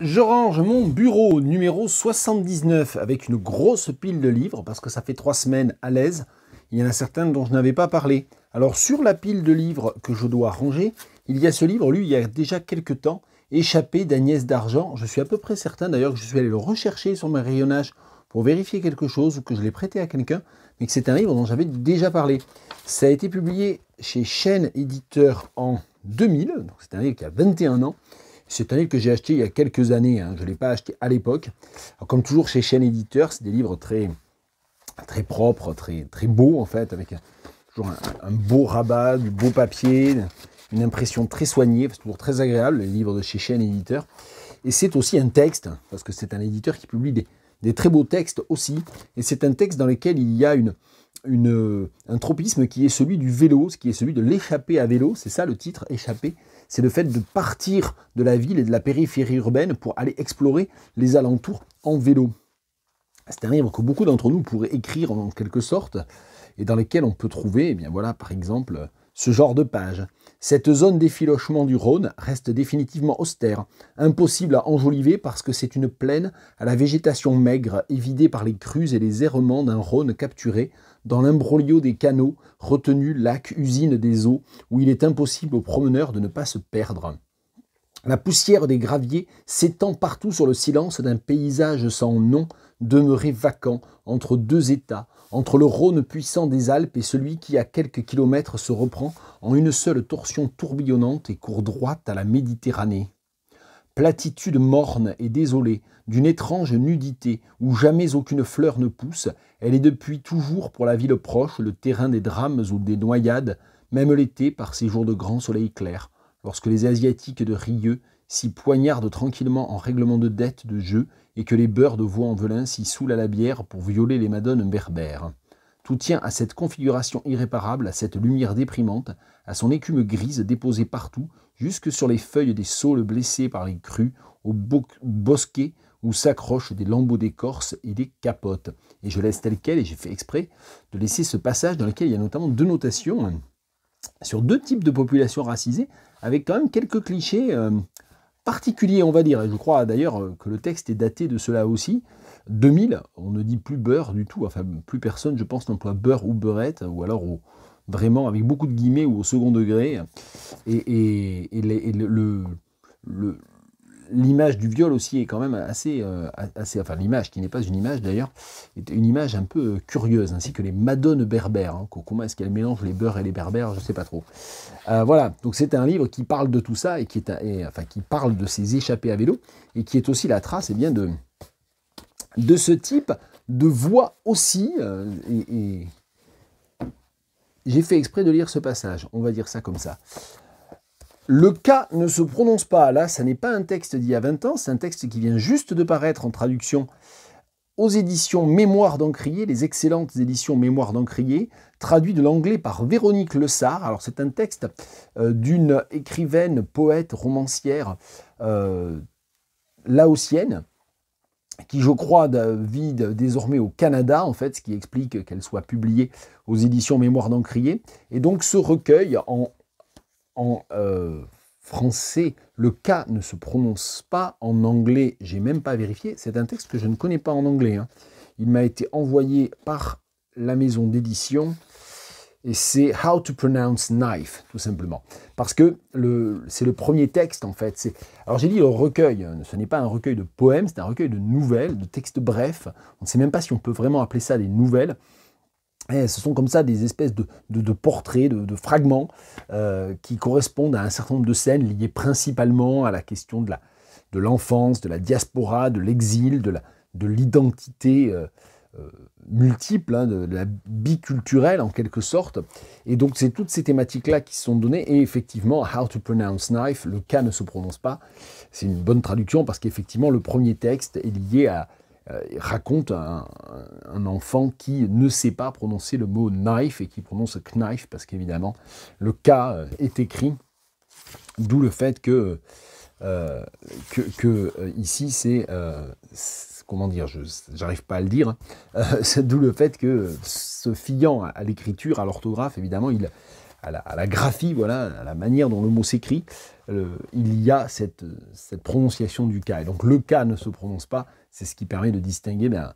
Je range mon bureau numéro 79 avec une grosse pile de livres parce que ça fait trois semaines à l'aise. Il y en a certains dont je n'avais pas parlé. Alors sur la pile de livres que je dois ranger, il y a ce livre, lui, il y a déjà quelques temps, Échappé d'Agnès d'Argent. Je suis à peu près certain d'ailleurs que je suis allé le rechercher sur ma rayonnage pour vérifier quelque chose ou que je l'ai prêté à quelqu'un, mais que c'est un livre dont j'avais déjà parlé. Ça a été publié chez Chaîne Éditeur en 2000, donc c'est un livre qui a 21 ans. C'est un livre que j'ai acheté il y a quelques années, hein, je ne l'ai pas acheté à l'époque. Comme toujours chez Chaîne Éditeur, c'est des livres très, très propres, très, très beaux en fait, avec toujours un, un beau rabat, du beau papier, une impression très soignée, c'est toujours très agréable, les livres de chez Chaîne Éditeur. Et c'est aussi un texte, parce que c'est un éditeur qui publie des, très beaux textes aussi. Et c'est un texte dans lequel il y a une, une, un tropisme qui est celui du vélo, ce qui est celui de l'échapper à vélo. C'est ça le titre, échapper c'est le fait de partir de la ville et de la périphérie urbaine pour aller explorer les alentours en vélo. C'est un livre que beaucoup d'entre nous pourraient écrire en quelque sorte, et dans lequel on peut trouver, eh bien voilà, par exemple, ce genre de page. Cette zone d'effilochement du Rhône reste définitivement austère, impossible à enjoliver parce que c'est une plaine à la végétation maigre, évidée par les crues et les errements d'un Rhône capturé, dans l'imbroglio des canaux, retenus, lacs, usines des eaux, où il est impossible aux promeneurs de ne pas se perdre. La poussière des graviers s'étend partout sur le silence d'un paysage sans nom, demeuré vacant entre deux États, entre le Rhône puissant des Alpes et celui qui à quelques kilomètres se reprend en une seule torsion tourbillonnante et court droite à la Méditerranée. Platitude morne et désolée, d'une étrange nudité où jamais aucune fleur ne pousse, elle est depuis toujours pour la ville proche le terrain des drames ou des noyades, même l'été par ces jours de grand soleil clair, lorsque les Asiatiques de Rieux s'y poignardent tranquillement en règlement de dettes, de jeu et que les beurs de voix en velin s'y saoulent à la bière pour violer les madones berbères. Tout tient à cette configuration irréparable, à cette lumière déprimante, à son écume grise déposée partout, jusque sur les feuilles des saules blessés par les crues, au bosquets bosquet où s'accrochent des lambeaux d'écorce et des capotes. Et je laisse tel quel, et j'ai fait exprès de laisser ce passage dans lequel il y a notamment deux notations hein, sur deux types de populations racisées, avec quand même quelques clichés euh, particulier, on va dire, et je crois d'ailleurs euh, que le texte est daté de cela aussi, 2000, on ne dit plus beurre du tout, enfin plus personne, je pense, n'emploie beurre ou beurette, ou alors vraiment avec beaucoup de guillemets ou au second degré, et, le, le l'image du viol aussi est quand même assez, euh, assez enfin l'image qui n'est pas une image d'ailleurs, est une image un peu euh, curieuse, ainsi que les madones berbères. comment hein. est-ce qu'elle mélange les beurs et les berbères Je ne sais pas trop. Euh, voilà, donc c'est un livre qui parle de tout ça et qui, est, enfin, qui parle de ces échappées à vélo et qui est aussi la trace eh bien, de, de ce type de voix aussi. et... J'ai fait exprès de lire ce passage, on va dire ça comme ça. Le cas ne se prononce pas. Là, ça n'est pas un texte d'il y a 20 ans, c'est un texte qui vient juste de paraître en traduction aux éditions Mémoire d'Encrier, les excellentes éditions Mémoire d'Encrier, traduit de l'anglais par Véronique Lessard. Alors c'est un texte euh, d'une écrivaine, poète, romancière euh, laotienne, qui je crois vit désormais au Canada, en fait, ce qui explique qu'elle soit publiée aux éditions Mémoire d'Encrier. Et donc ce recueil en en euh, français, le K ne se prononce pas en anglais. J'ai même pas vérifié. C'est un texte que je ne connais pas en anglais. Hein. Il m'a été envoyé par la maison d'édition et c'est How to Pronounce Knife, tout simplement. Parce que c'est le premier texte, en fait. Alors j'ai dit le recueil, hein, ce n'est pas un recueil de poèmes, c'est un recueil de nouvelles, de textes brefs. On ne sait même pas si on peut vraiment appeler ça des nouvelles. Eh, ce sont comme ça des espèces de, portraits, de, fragments euh, qui correspondent à un certain nombre de scènes liées principalement à la question de de l'enfance, de la diaspora, de l'exil, de l'identité euh, euh, multiple, hein, de, la biculturelle en quelque sorte. Et donc c'est toutes ces thématiques-là qui sont données. Et effectivement, How to Pronounce Knife, le K ne se prononce pas. C'est une bonne traduction parce qu'effectivement le premier texte est lié à, euh, raconte un, enfant qui ne sait pas prononcer le mot knife et qui prononce knife parce qu'évidemment le K euh, est écrit, d'où le fait que, euh, que, ici c'est, comment dire, je n'arrive pas à le dire, hein, c'est d'où le fait que se fiant à l'écriture, à l'orthographe, évidemment, il, à la, à la, graphie, voilà, à la manière dont le mot s'écrit, il y a cette, prononciation du cas. Et donc le cas ne se prononce pas, c'est ce qui permet de distinguer ben,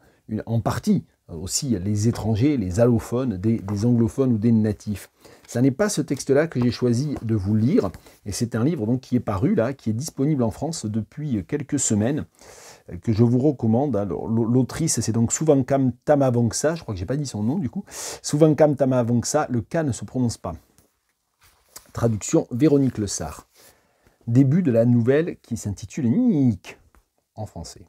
en partie euh, aussi les étrangers, les allophones, des, anglophones ou des natifs. Ce n'est pas ce texte-là que j'ai choisi de vous lire, et c'est un livre donc qui est paru là, qui est disponible en France depuis quelques semaines, euh, que je vous recommande. L'autrice, c'est donc Souvankam Tamavangsa. je crois que j'ai pas dit son nom du coup. Souvankam Tamavangsa, le K ne se prononce pas. Traduction Véronique Le Sart début de la nouvelle qui s'intitule Nique » en français.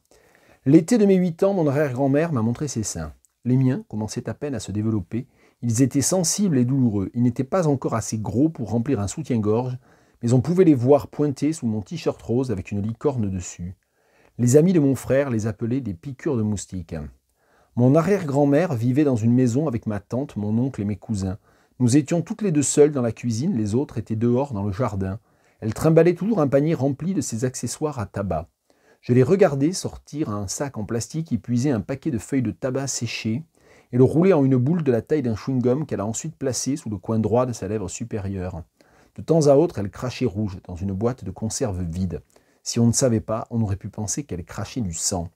L'été de mes 8 ans, mon arrière-grand-mère m'a montré ses seins. Les miens commençaient à peine à se développer. Ils étaient sensibles et douloureux. Ils n'étaient pas encore assez gros pour remplir un soutien-gorge, mais on pouvait les voir pointer sous mon t-shirt rose avec une licorne dessus. Les amis de mon frère les appelaient des piqûres de moustiques. Mon arrière-grand-mère vivait dans une maison avec ma tante, mon oncle et mes cousins. Nous étions toutes les deux seules dans la cuisine, les autres étaient dehors dans le jardin. Elle trimballait toujours un panier rempli de ses accessoires à tabac. Je l'ai regardée sortir un sac en plastique y puiser un paquet de feuilles de tabac séchées et le rouler en une boule de la taille d'un chewing-gum qu'elle a ensuite placé sous le coin droit de sa lèvre supérieure. De temps à autre, elle crachait rouge dans une boîte de conserve vide. Si on ne savait pas, on aurait pu penser qu'elle crachait du sang.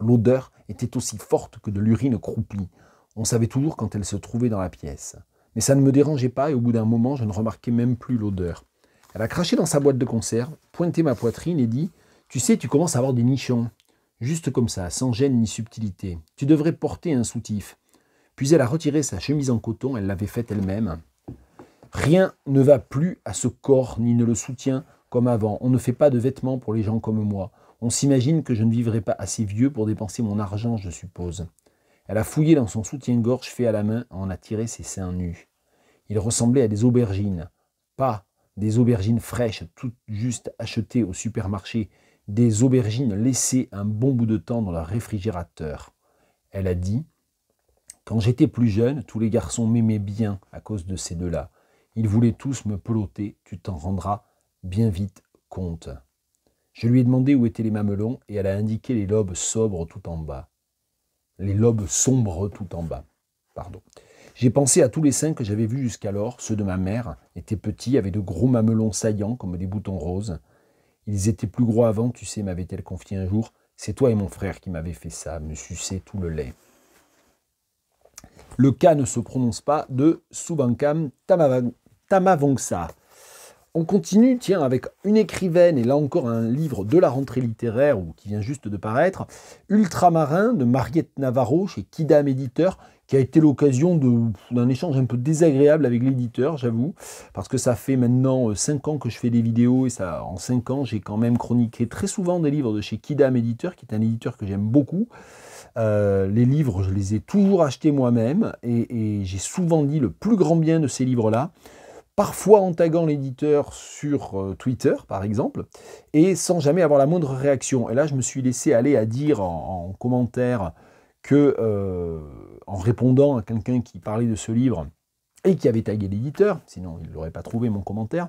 L'odeur était aussi forte que de l'urine croupie. On savait toujours quand elle se trouvait dans la pièce. Mais ça ne me dérangeait pas et au bout d'un moment, je ne remarquais même plus l'odeur. Elle a craché dans sa boîte de conserve, pointé ma poitrine et dit Tu sais, tu commences à avoir des nichons. Juste comme ça, sans gêne ni subtilité. Tu devrais porter un soutif. Puis elle a retiré sa chemise en coton, elle l'avait faite elle-même. Rien ne va plus à ce corps, ni ne le soutient comme avant. On ne fait pas de vêtements pour les gens comme moi. On s'imagine que je ne vivrai pas assez vieux pour dépenser mon argent, je suppose. Elle a fouillé dans son soutien-gorge fait à la main, en a tiré ses seins nus. Ils ressemblaient à des aubergines. Pas des aubergines fraîches, toutes juste achetées au supermarché, des aubergines laissées un bon bout de temps dans le réfrigérateur. Elle a dit Quand j'étais plus jeune, tous les garçons m'aimaient bien à cause de ces deux-là. Ils voulaient tous me peloter, tu t'en rendras bien vite compte. Je lui ai demandé où étaient les mamelons et elle a indiqué les lobes sobres tout en bas. Les lobes sombres tout en bas. Pardon. J'ai pensé à tous les seins que j'avais vus jusqu'alors. Ceux de ma mère étaient petits, avaient de gros mamelons saillants comme des boutons roses. Ils étaient plus gros avant, tu sais, m'avait-elle confié un jour. C'est toi et mon frère qui m'avez fait ça, me sucer tout le lait. Le cas ne se prononce pas de Subankam Tamavongsa. On continue, tiens, avec une écrivaine, et là encore un livre de la rentrée littéraire ou qui vient juste de paraître, Ultramarin de Mariette Navarro chez Kidam Éditeur a été l'occasion d'un échange un peu désagréable avec l'éditeur, j'avoue, parce que ça fait maintenant 5 euh, ans que je fais des vidéos, et ça, en 5 ans, j'ai quand même chroniqué très souvent des livres de chez Kidam Éditeur, qui est un éditeur que j'aime beaucoup. Euh, les livres, je les ai toujours achetés moi-même, et, j'ai souvent dit le plus grand bien de ces livres-là parfois en taguant l'éditeur sur euh, Twitter, par exemple, et sans jamais avoir la moindre réaction. Et là, je me suis laissé aller à dire en commentaire que euh, en répondant à quelqu'un qui parlait de ce livre et qui avait tagué l'éditeur, sinon il n'aurait pas trouvé mon commentaire,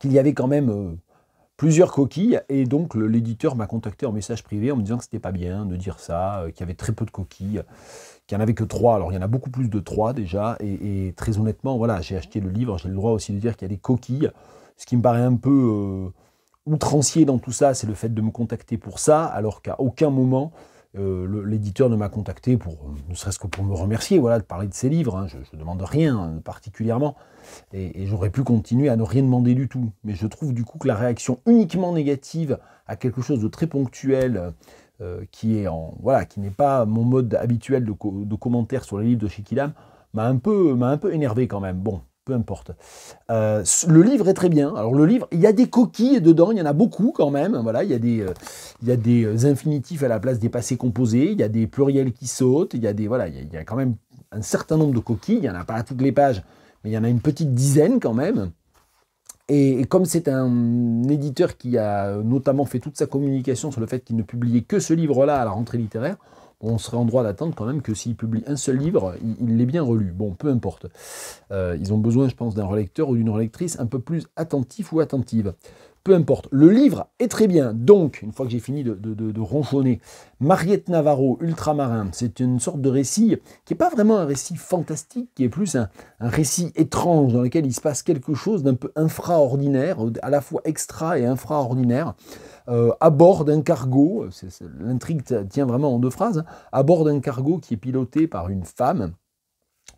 qu'il y avait quand même euh, plusieurs coquilles et donc l'éditeur m'a contacté en message privé en me disant que c'était pas bien de dire ça, euh, qu'il y avait très peu de coquilles, qu'il n'y en avait que trois. Alors il y en a beaucoup plus de trois déjà et, et très honnêtement, voilà, j'ai acheté le livre, j'ai le droit aussi de dire qu'il y a des coquilles, ce qui me paraît un peu outrancier dans tout ça, c'est le fait de me contacter pour ça, alors qu'à aucun moment euh, l'éditeur ne m'a contacté pour, ne serait-ce que pour me remercier, voilà, de parler de ses livres. Hein. Je ne demande rien hein, particulièrement. Et, j'aurais pu continuer à ne rien demander du tout. Mais je trouve du coup que la réaction uniquement négative à quelque chose de très ponctuel, euh, qui est en voilà, qui n'est pas mon mode habituel de, commentaire sur les livres de Shikidam, m'a un peu m'a un peu énervé quand même. Bon, peu importe. le livre est très bien. Alors le livre, il y a des coquilles dedans, il y en a beaucoup quand même. Voilà, il y a des, il y des infinitifs à la place des passés composés, il y a des pluriels qui sautent, il y a des voilà, il y a, quand même un certain nombre de coquilles. Il y en a pas à toutes les pages, mais il y en a une petite dizaine quand même. et comme c'est un éditeur qui a notamment fait toute sa communication sur le fait qu'il ne publiait que ce livre-là à la rentrée littéraire, on serait en droit d'attendre quand même que s'il publie un seul livre, il l'ait bien relu. Bon, peu importe. Euh, ils ont besoin, je pense, d'un relecteur ou d'une relectrice un peu plus attentif ou attentive peu importe. Le livre est très bien. Donc, une fois que j'ai fini de, ronchonner, Mariette Navarro, Ultramarin, c'est une sorte de récit qui n'est pas vraiment un récit fantastique, qui est plus un, récit étrange dans lequel il se passe quelque chose d'un peu infraordinaire, à la fois extra et infraordinaire, euh, à bord d'un cargo, l'intrigue tient vraiment en deux phrases, hein, à bord d'un cargo qui est piloté par une femme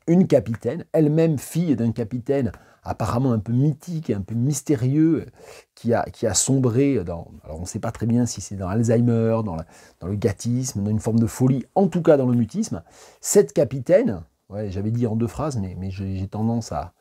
une capitaine, elle-même fille d'un capitaine apparemment un peu mythique, et un peu mystérieux, qui a, qui a sombré dans, alors on ne sait pas très bien si c'est dans Alzheimer, dans, dans, le gâtisme, dans une forme de folie, en tout cas dans le mutisme. Cette capitaine, ouais, j'avais dit en deux phrases, mais, mais j'ai tendance à,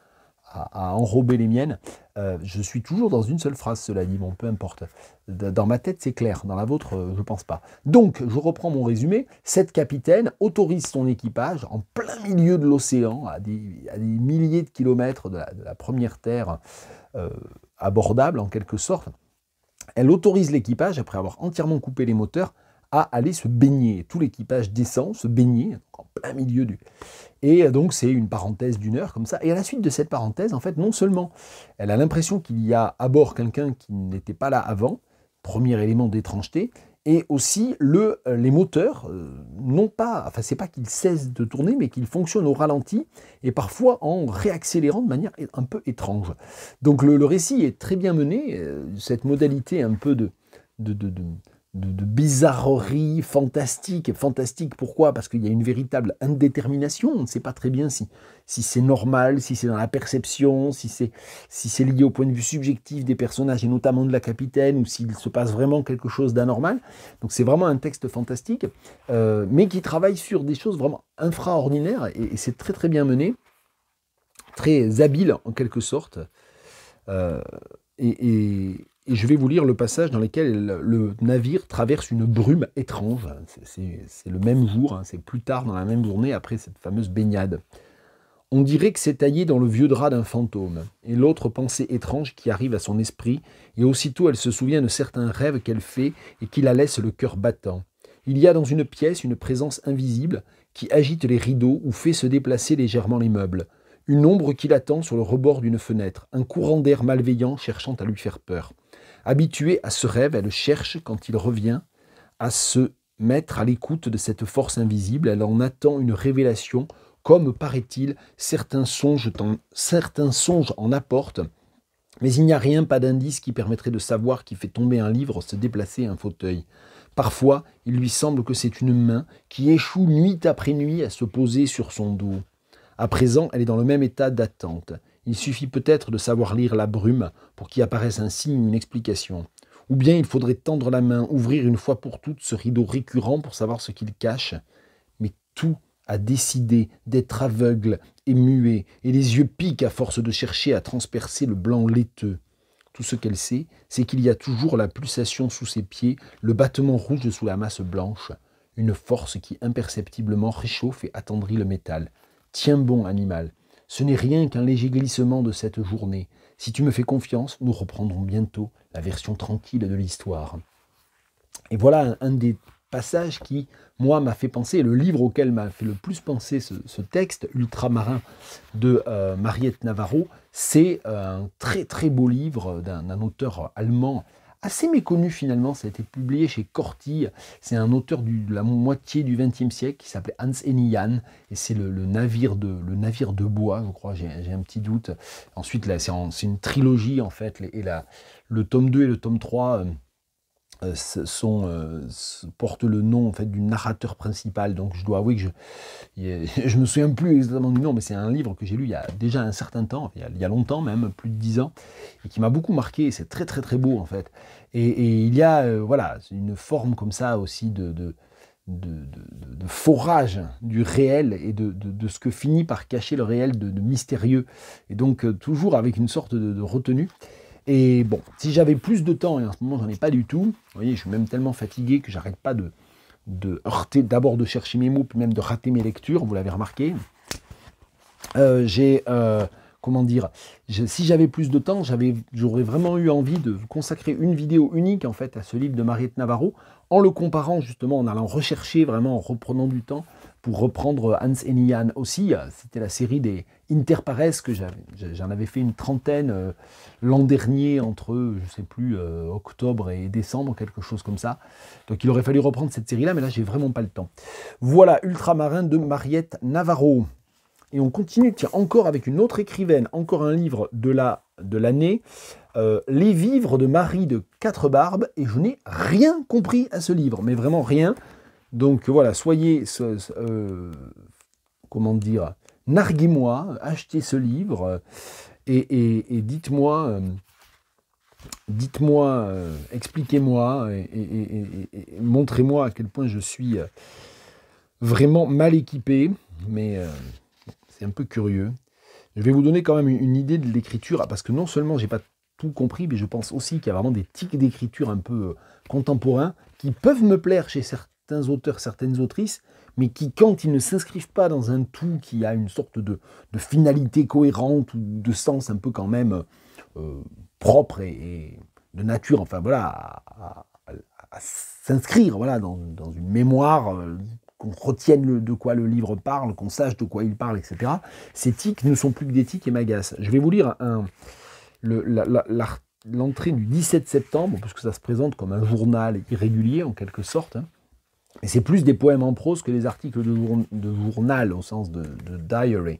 à, enrober les miennes. Euh, je suis toujours dans une seule phrase, cela dit, bon, peu importe. Dans ma tête, c'est clair. Dans la vôtre, euh, je ne pense pas. Donc, je reprends mon résumé. Cette capitaine autorise son équipage en plein milieu de l'océan, à, des, milliers de kilomètres de la, première terre euh, abordable, en quelque sorte. Elle autorise l'équipage, après avoir entièrement coupé les moteurs, à aller se baigner. Tout l'équipage descend, se baigner, en plein milieu du... Et euh, donc c'est une parenthèse d'une heure comme ça. Et à la suite de cette parenthèse, en fait, non seulement elle a l'impression qu'il y a à bord quelqu'un qui n'était pas là avant, premier élément d'étrangeté, et aussi le, euh, les moteurs, euh, non pas, enfin c'est pas qu'ils cessent de tourner, mais qu'ils fonctionnent au ralenti et parfois en réaccélérant de manière un peu étrange. Donc le, récit est très bien mené, cette modalité un peu de, de de, bizarrerie fantastique. Fantastique pourquoi Parce qu'il y a une véritable indétermination. On ne sait pas très bien si, si c'est normal, si c'est dans la perception, si c'est si c'est lié au point de vue subjectif des personnages et notamment de la capitaine, ou s'il se passe vraiment quelque chose d'anormal. Donc c'est vraiment un texte fantastique, euh, mais qui travaille sur des choses vraiment infraordinaires et, c'est très très bien mené, très habile en quelque sorte. Euh, et, et je vais vous lire le passage dans lequel le navire traverse une brume étrange. C'est le même jour, hein, c'est plus tard dans la même journée après cette fameuse baignade. On dirait que c'est taillé dans le vieux drap d'un fantôme, et l'autre pensée étrange qui arrive à son esprit, et aussitôt elle se souvient de certains rêves qu'elle fait et qui la laissent le cœur battant. Il y a dans une pièce une présence invisible qui agite les rideaux ou fait se déplacer légèrement les meubles une ombre qui l'attend sur le rebord d'une fenêtre, un courant d'air malveillant cherchant à lui faire peur. Habituée à ce rêve, elle cherche, quand il revient, à se mettre à l'écoute de cette force invisible. Elle en attend une révélation, comme, paraît-il, certains songes, certains songes en apportent. Mais il n'y a rien, pas d'indice qui permettrait de savoir qui fait tomber un livre, se déplacer un fauteuil. Parfois, il lui semble que c'est une main qui échoue nuit après nuit à se poser sur son dos. À présent, elle est dans le même état d'attente. Il suffit peut-être de savoir lire la brume pour qu'y apparaisse un signe, ou une explication. Ou bien il faudrait tendre la main, ouvrir une fois pour toutes ce rideau récurrent pour savoir ce qu'il cache. Mais tout a décidé d'être aveugle et muet, et les yeux piquent à force de chercher à transpercer le blanc laiteux. Tout ce qu'elle sait, c'est qu'il y a toujours la pulsation sous ses pieds, le battement rouge sous la masse blanche, une force qui imperceptiblement réchauffe et attendrit le métal. Tiens bon, animal, ce n'est rien qu'un léger glissement de cette journée. Si tu me fais confiance, nous reprendrons bientôt la version tranquille de l'histoire. Et voilà un, des passages qui, moi, m'a fait penser, le livre auquel m'a fait le plus penser ce, texte, Ultramarin de euh, Mariette Navarro, c'est euh, un très très beau livre d'un auteur allemand assez méconnu finalement. Ça a été publié chez Corti. C'est un auteur de la moitié du XXe siècle qui s'appelait Hans Enian. Et c'est le, navire de, le navire de bois, je crois, j'ai un petit doute. Ensuite, c'est une trilogie en fait. Et le tome 2 et le tome 3. Euh, sont, euh, portent le nom en fait, du narrateur principal. Donc je dois avouer que je ne me souviens plus exactement du nom, mais c'est un livre que j'ai lu il y a déjà un certain temps, il y a, longtemps même, plus de dix ans, et qui m'a beaucoup marqué. C'est très très très beau en fait. Et, il y a euh, voilà, une forme comme ça aussi de, de de, forage du réel et de, de, ce que finit par cacher le réel de, mystérieux. Et donc toujours avec une sorte de, retenue. Et bon, si j'avais plus de temps, et en ce moment j'en ai pas du tout, vous voyez, je suis même tellement fatigué que j'arrête pas de, heurter, d'abord de chercher mes mots, puis même de rater mes lectures, vous l'avez remarqué. Euh, j'ai, euh, comment dire, si j'avais plus de temps, j'aurais vraiment eu envie de consacrer une vidéo unique en fait à ce livre de Mariette Navarro, en le comparant justement, en allant rechercher vraiment, en reprenant du temps, pour reprendre Hans et Nian aussi, euh, c'était la série des Interpares que j'en avais fait une trentaine euh, l'an dernier entre, je sais plus, euh, octobre et décembre, quelque chose comme ça. Donc il aurait fallu reprendre cette série-là, mais là j'ai vraiment pas le temps. Voilà, Ultramarin de Mariette Navarro. Et on continue, tiens, encore avec une autre écrivaine, encore un livre de la de l'année, Les vivres de Marie de Quatre Barbes, et je n'ai rien compris à ce livre, mais vraiment rien. Donc voilà, soyez, euh, comment dire, narguez-moi, achetez ce livre euh, et, dites-moi, euh, dites-moi, expliquez-moi et, montrez-moi à quel point je suis vraiment mal équipé, mais c'est un peu curieux. Je vais vous donner quand même une idée de l'écriture, parce que non seulement j'ai pas tout compris, mais je pense aussi qu'il y a vraiment des tics d'écriture un peu contemporains qui peuvent me plaire chez certains certains auteurs, certaines autrices, mais qui, quand ils ne s'inscrivent pas dans un tout qui a une sorte de, finalité cohérente ou de sens un peu quand même euh, propre et, de nature, enfin voilà, à, s'inscrire voilà, dans, une mémoire, euh, qu'on retienne de quoi le livre parle, qu'on sache de quoi il parle, etc. Ces tics ne sont plus que des tics et m'agacent. Je vais vous lire l'entrée du 17 septembre, parce que ça se présente comme un journal irrégulier en quelque sorte, hein. Et c'est plus des poèmes en prose que des articles de, journal au sens de, diary.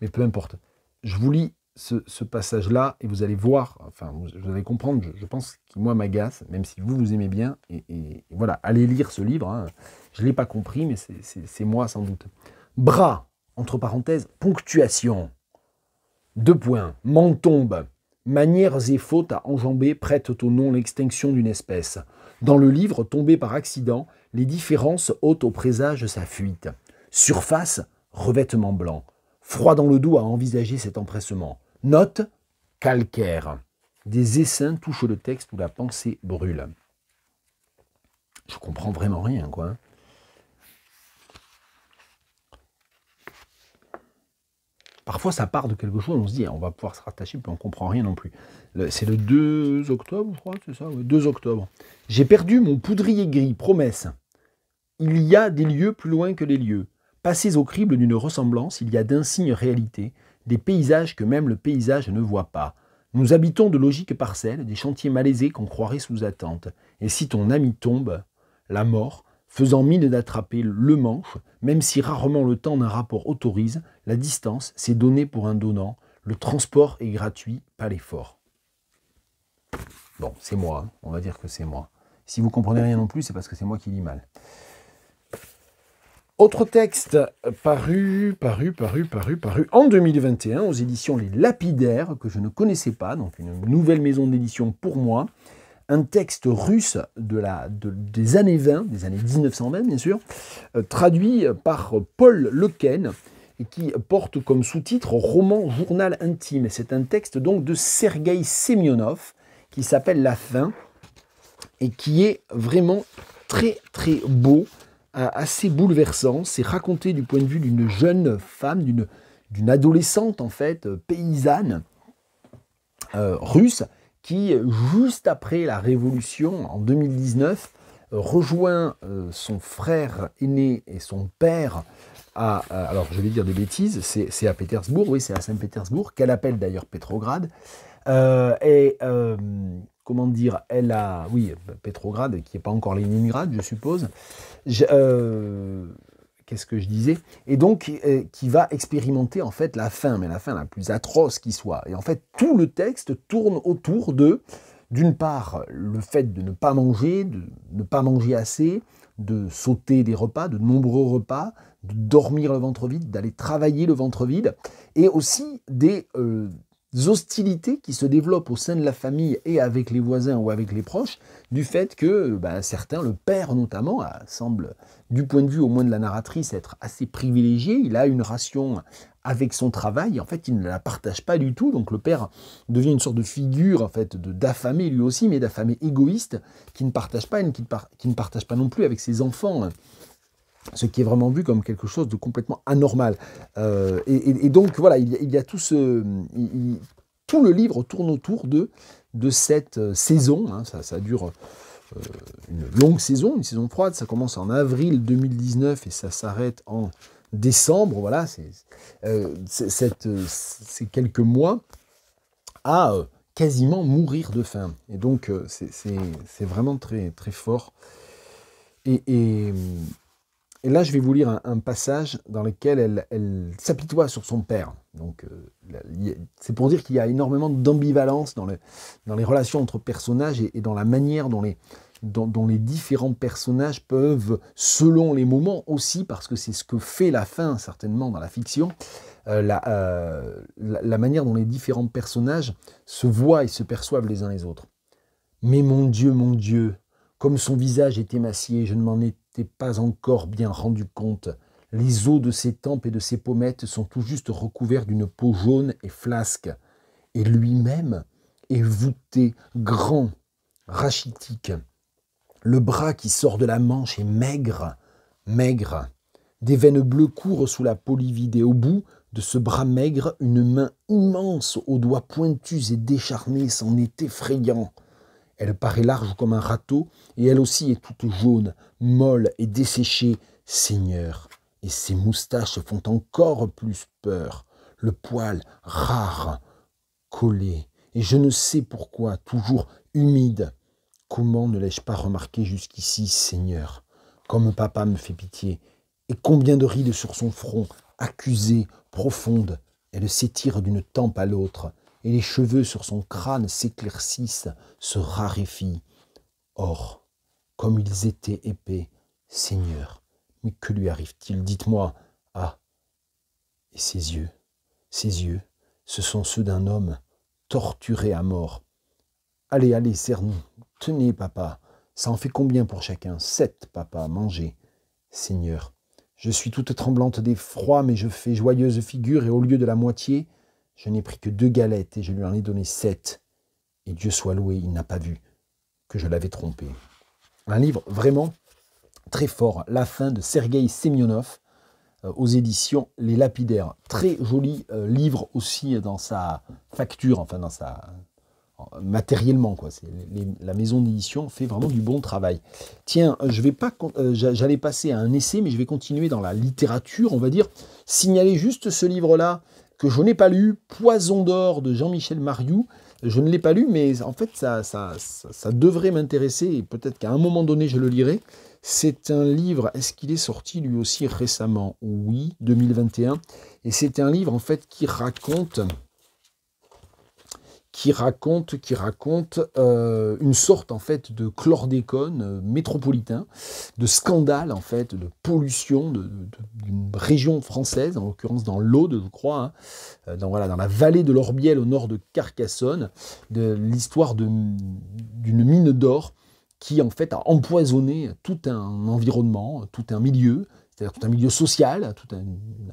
Mais peu importe. Je vous lis ce, passage-là et vous allez voir, enfin, vous, allez comprendre, je, pense, que moi m'agace, même si vous vous aimez bien. Et, voilà, allez lire ce livre. Hein. Je ne l'ai pas compris, mais c'est moi sans doute. Bras, entre parenthèses, ponctuation. Deux points. tombe. Manières et fautes à enjamber prêtent au nom l'extinction d'une espèce. Dans le livre, tombé par accident, les différences ôtent au présage sa fuite. Surface, revêtement blanc. Froid dans le dos à envisager cet empressement. Note, calcaire. Des essaims touchent le texte où la pensée brûle. Je comprends vraiment rien, quoi. Parfois, ça part de quelque chose, on se dit, on va pouvoir se rattacher, puis on ne comprend rien non plus. C'est le 2 octobre, je crois, c'est ça 2 octobre. J'ai perdu mon poudrier gris, promesse. Il y a des lieux plus loin que les lieux. Passés au crible d'une ressemblance, il y a d'insignes réalités, des paysages que même le paysage ne voit pas. Nous habitons de logiques parcelles, des chantiers malaisés qu'on croirait sous attente. Et si ton ami tombe, la mort, faisant mine d'attraper le manche, même si rarement le temps d'un rapport autorise, la distance, c'est donné pour un donnant, le transport est gratuit, pas l'effort. Bon, c'est moi, hein. on va dire que c'est moi. Si vous comprenez rien non plus, c'est parce que c'est moi qui lis mal. Autre texte paru, paru, paru, paru, paru en 2021 aux éditions Les Lapidaires, que je ne connaissais pas, donc une nouvelle maison d'édition pour moi. Un texte russe de la, des années 20, des années 1920 bien sûr, euh, traduit par Paul Lequen, et qui porte comme sous-titre Roman Journal Intime. C'est un texte donc de Sergueï Semyonov, qui s'appelle La fin, et qui est vraiment très très beau assez bouleversant. C'est raconté du point de vue d'une jeune femme, d'une, adolescente en fait, euh, paysanne euh, russe, qui, juste après la Révolution, en 2019, rejoint euh, son frère aîné et son père à, alors je vais dire des bêtises, c'est, à Pétersbourg, oui c'est à Saint-Pétersbourg, qu'elle appelle d'ailleurs Petrograd et comment dire, elle a, oui, Pétrograd, qui n'est pas encore Leningrad, je suppose. Euh, qu'est-ce que je disais Et donc, euh, qui va expérimenter en fait la faim, mais la faim la plus atroce qui soit. Et en fait, tout le texte tourne autour de, d'une part, le fait de ne pas manger, de ne pas manger assez, de sauter des repas, de nombreux repas, de dormir le ventre vide, d'aller travailler le ventre vide, et aussi des, euh, hostilités qui se développent au sein de la famille et avec les voisins ou avec les proches, du fait que bah, certains, le père notamment, semble, du point de vue au moins de la narratrice, être assez privilégié. Il a une ration avec son travail, en fait, il ne la partage pas du tout. Donc le père devient une sorte de figure, en fait, d'affamé lui aussi, mais d'affamé égoïste, qui ne partage pas, et qui ne partage pas non plus avec ses enfants ce qui est vraiment vu comme quelque chose de complètement anormal. Euh, et, donc voilà, il y, a, tout ce... tout le livre tourne autour de, de cette euh, saison, hein. ça, dure euh, une longue saison, une saison froide, ça commence en avril 2019 et ça s'arrête en décembre, voilà, c'est euh, ces quelques mois à quasiment mourir de faim. Et donc c'est vraiment très, très fort. Et, et et là, je vais vous lire un, passage dans lequel elle, s'apitoie sur son père. Donc, euh, c'est pour dire qu'il y a énormément d'ambivalence dans, le, dans, les relations entre personnages et, dans la manière dont les, dont, les, différents personnages peuvent, selon les moments aussi, parce que c'est ce que fait la fin, certainement, dans la fiction, euh, euh, la, manière dont les différents personnages se voient et se perçoivent les uns les autres. Mais mon Dieu, mon Dieu, comme son visage est émacié, je ne m'en ai pas encore bien rendu compte. Les os de ses tempes et de ses pommettes sont tout juste recouverts d'une peau jaune et flasque. Et lui-même est voûté, grand, rachitique. Le bras qui sort de la manche est maigre, maigre. Des veines bleues courent sous la polyvide et au bout de ce bras maigre, une main immense aux doigts pointus et décharnés s'en est effrayant. Elle paraît large comme un râteau, et elle aussi est toute jaune, molle et desséchée. Seigneur, et ses moustaches font encore plus peur, le poil rare, collé, et je ne sais pourquoi, toujours humide. Comment ne l'ai-je pas remarqué jusqu'ici, Seigneur Comme papa me fait pitié, et combien de rides sur son front, accusées, profonde, elle s'étire d'une tempe à l'autre, et les cheveux sur son crâne s'éclaircissent, se raréfient. Or, comme ils étaient épais, Seigneur, mais que lui arrive-t-il Dites-moi. Ah Et ses yeux, ses yeux, ce sont ceux d'un homme torturé à mort. Allez, allez, serre-nous. Tenez, papa. Ça en fait combien pour chacun Sept, papa, mangez. Seigneur, je suis toute tremblante d'effroi, mais je fais joyeuse figure, et au lieu de la moitié, je n'ai pris que deux galettes et je lui en ai donné sept. Et Dieu soit loué, il n'a pas vu que je l'avais trompé. Un livre vraiment très fort, La fin de Sergei Semyonov euh, aux éditions Les Lapidaires. Très joli euh, livre aussi dans sa facture, enfin dans sa matériellement quoi. c'est la maison d'édition fait vraiment du bon travail. Tiens, je vais pas, euh, j'allais passer à un essai, mais je vais continuer dans la littérature, on va dire. Signaler juste ce livre-là, que je n'ai pas lu, Poison d'or de Jean-Michel Mariou. Je ne l'ai pas lu, mais en fait, ça, ça, ça, ça devrait m'intéresser et peut-être qu'à un moment donné, je le lirai. C'est un livre, est-ce qu'il est sorti lui aussi récemment Oui, 2021. Et c'est un livre, en fait, qui raconte qui raconte, qui raconte euh, une sorte en fait de chlordécone euh, métropolitain, de scandale en fait, de pollution d'une région française, en l'occurrence dans l'Aude, je crois, hein, euh, dans, voilà, dans la vallée de l'Orbiel au nord de Carcassonne, de l'histoire d'une mine d'or qui en fait a empoisonné tout un environnement, tout un milieu, c'est-à-dire tout un milieu social, tout un,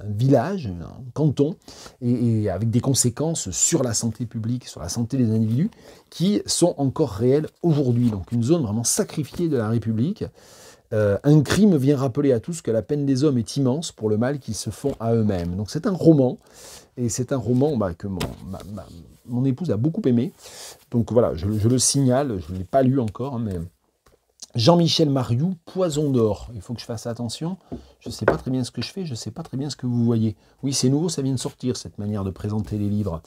village, un canton, et, avec des conséquences sur la santé publique, sur la santé des individus, qui sont encore réelles aujourd'hui. Donc une zone vraiment sacrifiée de la République. Euh, un crime vient rappeler à tous que la peine des hommes est immense pour le mal qu'ils se font à eux-mêmes. Donc c'est un roman, et c'est un roman bah, que mon, épouse a beaucoup aimé. Donc voilà, je, le signale, je ne l'ai pas lu encore, hein, mais Jean-Michel Mariou, Poison d'or. Il faut que je fasse attention. Je ne sais pas très bien ce que je fais, je ne sais pas très bien ce que vous voyez. Oui, c'est nouveau, ça vient de sortir, cette manière de présenter les livres.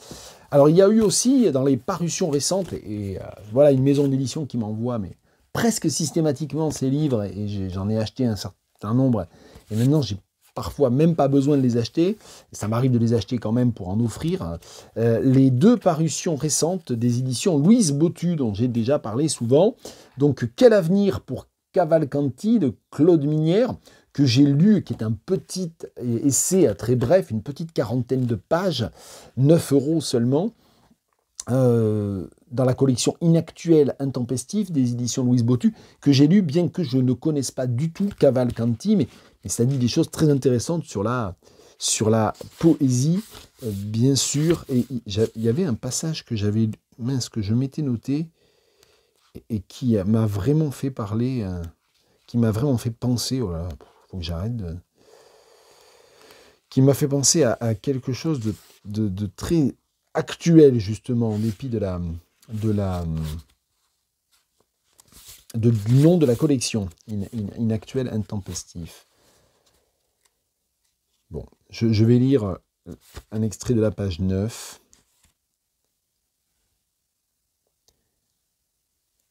Alors, il y a eu aussi, dans les parutions récentes, et euh, voilà une maison d'édition qui m'envoie, mais presque systématiquement, ces livres, et j'en ai acheté un certain nombre. Et maintenant, j'ai parfois même pas besoin de les acheter. Ça m'arrive de les acheter quand même pour en offrir. Euh, les deux parutions récentes des éditions Louise Bottu, dont j'ai déjà parlé souvent. Donc, quel avenir pour Cavalcanti de Claude Minière que j'ai lu, qui est un petit essai euh, très bref, une petite quarantaine de pages, 9 euros seulement, euh, dans la collection Inactuelle Intempestive des éditions Louise Bottu, que j'ai lu, bien que je ne connaisse pas du tout Cavalcanti, mais et ça dit des choses très intéressantes sur la, sur la poésie, euh, bien sûr. Et il y avait un passage que j'avais, mince, que je m'étais noté et, qui m'a vraiment fait parler, euh, qui m'a vraiment fait penser, oh là, faut que j'arrête, qui m'a fait penser à, quelque chose de, très actuel, justement, en dépit de la, de la, du nom de la collection, in, in, inactuel intempestif. Je, vais lire un extrait de la page 9.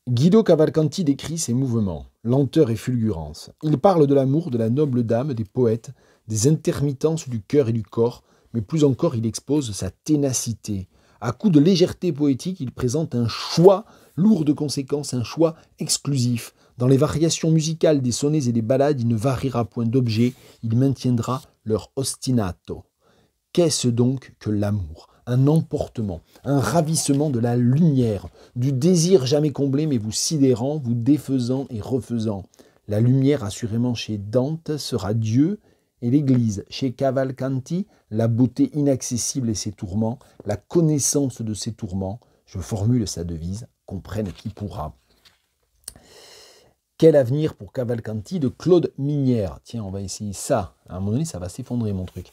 Guido Cavalcanti décrit ses mouvements, lenteur et fulgurance. Il parle de l'amour, de la noble dame, des poètes, des intermittences du cœur et du corps, mais plus encore il expose sa ténacité. À coup de légèreté poétique, il présente un choix lourd de conséquences, un choix exclusif. Dans les variations musicales des sonnets et des ballades, il ne variera point d'objet, il maintiendra leur ostinato. Qu'est-ce donc que l'amour Un emportement, un ravissement de la lumière, du désir jamais comblé mais vous sidérant, vous défaisant et refaisant. La lumière assurément chez Dante sera Dieu et l'Église, chez Cavalcanti, la beauté inaccessible et ses tourments, la connaissance de ses tourments, je formule sa devise, comprenne qui pourra. Quel avenir pour Cavalcanti de Claude Minière Tiens, on va essayer ça. À un moment donné, ça va s'effondrer, mon truc.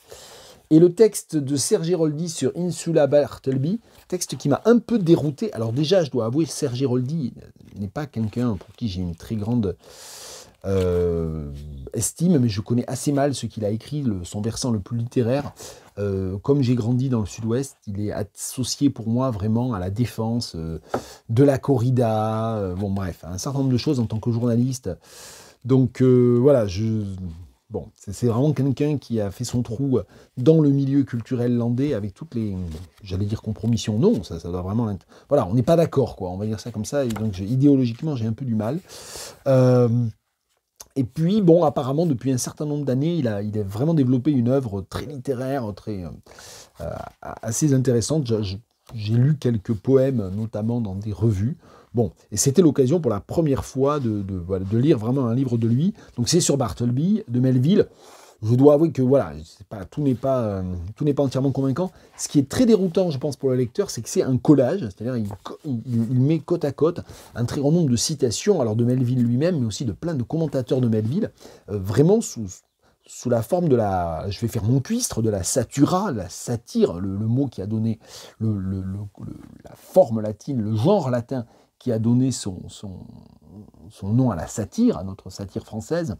Et le texte de Sergi Roldi sur Insula Bartleby, texte qui m'a un peu dérouté. Alors déjà, je dois avouer, Sergi Roldi n'est pas quelqu'un pour qui j'ai une très grande euh, estime, mais je connais assez mal ce qu'il a écrit, le, son versant le plus littéraire. Euh, comme j'ai grandi dans le sud-ouest, il est associé pour moi vraiment à la défense euh, de la corrida, bon bref, un certain nombre de choses en tant que journaliste. Donc voilà, je... Bon, c'est vraiment quelqu'un qui a fait son trou dans le milieu culturel landais avec toutes les, j'allais dire compromissions, non, ça, ça doit vraiment Voilà, on n'est pas d'accord, quoi, on va dire ça comme ça, donc idéologiquement j'ai un peu du mal. Et puis, bon, apparemment, depuis un certain nombre d'années, il a, vraiment développé une œuvre très littéraire, très, euh, euh, assez intéressante. J'ai lu quelques poèmes, notamment dans des revues. Bon, et c'était l'occasion pour la première fois de, lire vraiment un livre de lui. Donc c'est sur Bartleby, de Melville je dois avouer que voilà, tout n'est pas, euh, pas entièrement convaincant. Ce qui est très déroutant, je pense, pour le lecteur, c'est que c'est un collage, c'est-à-dire il, met côte à côte un très grand nombre de citations, alors de Melville lui-même, mais aussi de plein de commentateurs de Melville, euh, vraiment sous sous la forme de la, je vais faire mon cuistre, de la satura, la satire, le, mot qui a donné la forme latine, le genre latin qui a donné son nom à la satire, à notre satire française.